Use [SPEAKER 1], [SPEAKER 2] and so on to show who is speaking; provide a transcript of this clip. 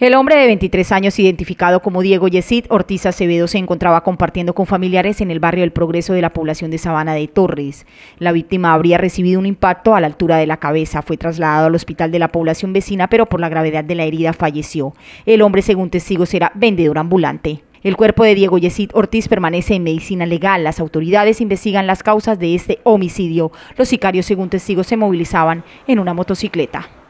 [SPEAKER 1] El hombre de 23 años, identificado como Diego Yesid Ortiz Acevedo, se encontraba compartiendo con familiares en el barrio El Progreso de la población de Sabana de Torres. La víctima habría recibido un impacto a la altura de la cabeza. Fue trasladado al hospital de la población vecina, pero por la gravedad de la herida falleció. El hombre, según testigos, era vendedor ambulante. El cuerpo de Diego Yesid Ortiz permanece en medicina legal. Las autoridades investigan las causas de este homicidio. Los sicarios, según testigos, se movilizaban en una motocicleta.